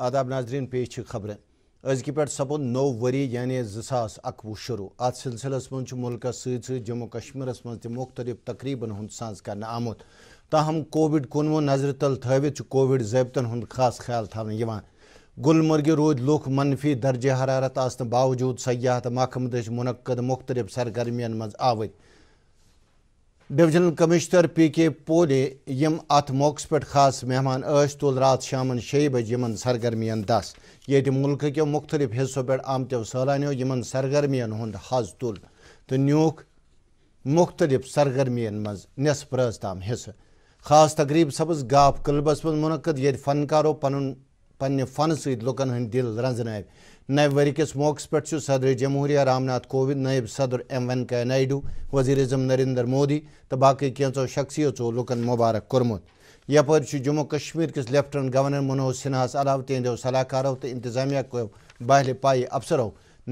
आदाब नाजरीन पेश खबर अजक पे सपद नो वरी यानि जस अकवु शुरू अत सिलसिलस मं मुल्क सम्मू कश्मीर मज मुख्तलिफ तकरीबन हूँ सज कर आमुत ताहम कोविड कुनवु नजर तल थवित जबतन हूँ खास ख्याल थवान गुलमर्गि रूद लुख मनफी दर्ज हरारत आसन बावजूद सयाहत महकमद मुनद मुख्तलिफ सरगर्मियन मज आवत डिवीजनल कमिश्नर पी के पोले यम अत मौक पे खास मेहमान तुल रात शाम शे बज इन सरगर्मियन दस ये मुल्क क्यों मुख्तलिफ हिस्सों पे आमतो सलानियों इन सरगर्मियन हूँ हज तुल तो न्यूक मुख्तलिफ सरगर्मियन मज नसफ तम हिस्स खास तकरीब सब्ज गाफ क्लबस मन मुनद ये फनकारों पन पे फन सत लुकन हंद दिल रंजन नव वरी किस पे पर सदर जमहूरिया रामनाथ कोविंद नायब सदर एम वेंकैया नायडू वजीर अजम नरेंद्र मोदी तो बाकी कैंसो शख्सियतों लुकन मुबारक कर्मुत यपर जम्मू कश्मीर किस लेफ्टिनेंट गवर्नर मनोज सिन्हास अलाव तिंदो सलाहकारों तो इंतजामिया को बहल पाई अफसरों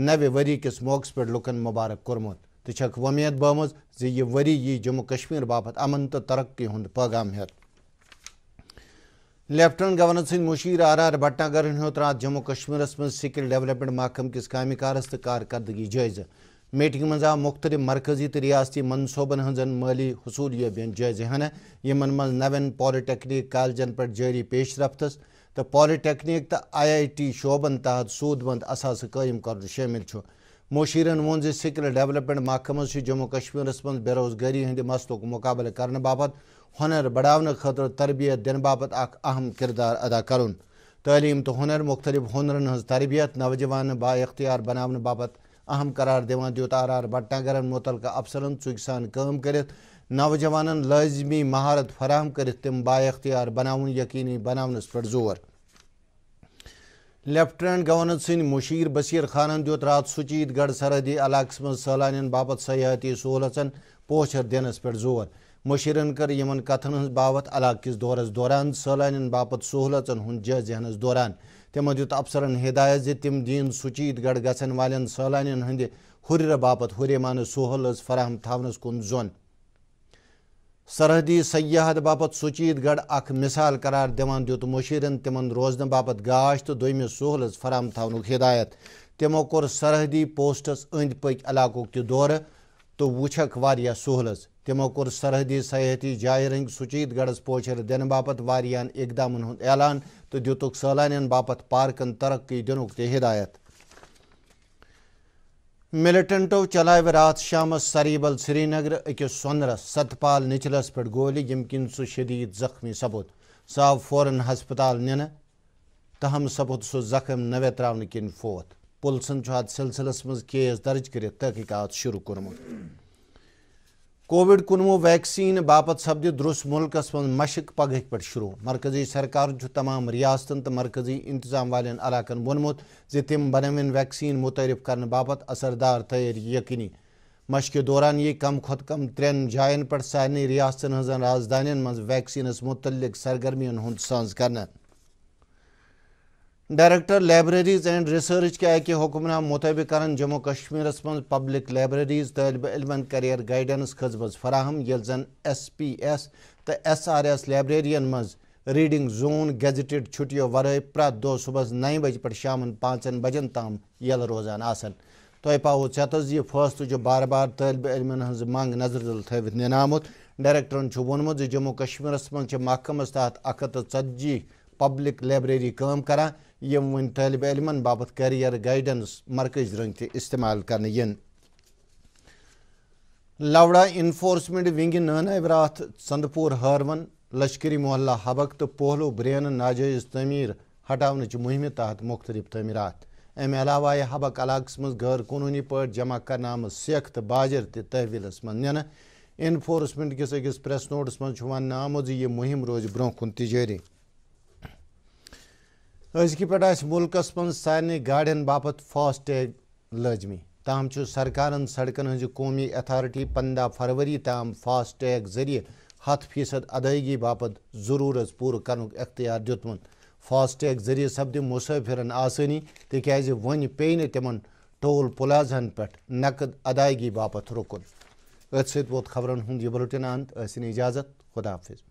नव वरी किस मौके पे लुकन मुबारक कर्मुत तो वमीद बम जि वरी यी जम्मू कश्मीर बापत अमन तो तरक्की हूँ पैगाम हेत लेफ्टिनेंट गवर्नर सिंह मुशीर आर आर भटनागर हिंदोत्रा जम्मू कश्मीर में सिकिल डेवलपमेंट महकम किस काम तो कारकर्दगी जायजा मीटिंग मज आव मुख्तलि मरकजी तो रियासती मनसूबन हजन माली हसूल याबियन जायजे हन यमन मज नवन पॉलिटेक्निक कॉलेजन पे जारी पेशरफ्त तो पॉलिटेक्निक तो आई आई टी शोबन तहत सूदमंद असास कायम कर शामिल मुशीरन वोन सिकिल डेवलपमेंट महकम जम्मू कश्मीर मज बेरोजगारी हंद मसलुक मुकाबले कर बाबत हुनर बढ़ाने खतर तरबियत दिन बाबत अहम किरदार अदा कर तलीम तो हुनर मुख्तलिफ हुनरन हज तरबियत नौजवान बाख्तियार बनाने बाबत अहम करार दिवान दियुत आर आर भटनागरन मुतल अफसरन चुक सान कर नौजवान लाजमी महारत फराहम कर तम बाख्तियार बनान यकीनी बनानस पे जोर लेफ्टिनेंट गवर्नर सिंह मुशीर बसीर खानन दित रात सुचीत गढ़ सरहदी इलाक़स मज सलानियन बापत सयाहती सहूलतन पोचर दिनस पे जोर मुशीरन कर इन कथन हज बाबत इलाक़ किस दौरस दौरान सलानियन बापत सहूलतन हद जायजा हनस दौरान तमो दित अफसर हिदायत जम दिन दीन सुचीत गढ़ गन वाल सलानियन बापत हुरेमान सहूलत फराहम थावनस कुन जोन सरहदी सयाहत बापत सुचीद गढ़ अख मिसाल करार दिवान दुत मुशीरन तिम रोजन बापत गाश तो दोम सहूलत फराम थानुक हिदायत तमो कोर सरहदी पोस्टस अंद पक इलाकों तह तो वुछक वारिया तमो कोर सरहदी सयाहती जाय रंग गढ़ पोचर दिन बापत वारियान इकदाम हूद ऐलान तो दुतुक सैलानियन बापत पार्कन तरक्की दिनुक हिदायत मिलिटेंटो चलाव रात शाम सरीबल श्रीनगर अकिस सोनरस सतपाल निचलस पे गोली यम कि सह शदीद जख्मी सपुद सह आव फौरन हस्पताल निन तहम सपुत सह जख्म नवे त्रावन किन फोत पुलसन हाद सिलसिलस मज केस दर्ज कर तहकीकत शुरू कर्मुत कोविड कनवु वैक्सीन बापत सपदि दुरुस्त मुल्क मं मशक पगह पे शुरू मरकजी सरकार तमाम रियासतन तो मरकजी इंतजाम वाले इलाकन वोनमुत जम बन वैक्सीन मुतरफ कर बापत असरदार तैयारी यकीनी मशक दौरान ये कम खुद कम त्रेन जायन पे सारे रियासतन हजन राजधान मज वैक्सीनस मुतल सरगर्मियन हूँ सज करना डायरेक्टर लाइब्रेरीज एंड रिसर्च के अकि हुक्मनाम मुतब कर जम्मू कश्मीर मं पब्लिक लाइब्रेरीज तलब इलमन करियर गाइडेंस खजमज फराहम ये एस पी एस तो एस आर एस लाइब्रेरियन मं रीडिंग जोन गेजिटेड छुट्टियों वर प्रत दो सुबह नये बजे पे शाम पाँचन बजन तम यल रोजान आसन तह पाओ यत यह फैसलू जो बार बार तलब इलमन हज मंग नजर दिल थवित ननामुत डायरेक्टरन वोनमुत जम्मू कश्मीर मं महकमस तहत अखत थ पब्लिक लाइब्रेरी काम करा वन तलब इलम बाबत कैरियर गाइडेंस मरकज रंग त इस्तेमाल कर लवड़ा इनफोर्समेंट विंग नन रात चंदपुर हारवन लश्करी मोहल्ला हबक तो पोहलो ब्रेन नाजायज तमीर हटाव मुहिम तहत मुख्तलिफ तमीरत अमे अलावा आये हबक इलाकस मज गैर कनूनी पे जमा कर सेख तो बाजर तहवील मन नन इन्फोर्समेंट किस अकिस प्रेस नोटस मन वन आमुत यह मुहिम रोज ब्रोह कुन जारी अजक पे मुल्क मं सारे गाड़ बापत फास्टैग लाजमी तहम सरकार सड़कन हज कौमी अथारटी पंदा फरवरी तमाम फास्टैग जरिए हथ फीसद अदायगी बापत जरूरत पूर् कर अख्तियार दुतम फास्टैग जरिए सपद मुसाफिर आसानी तिक वन पे नम टोल प्लाजन पे नकद अदायगी बापत रुकन अत सबर यह बुलेटिन अंत इजाजत खुदाफिज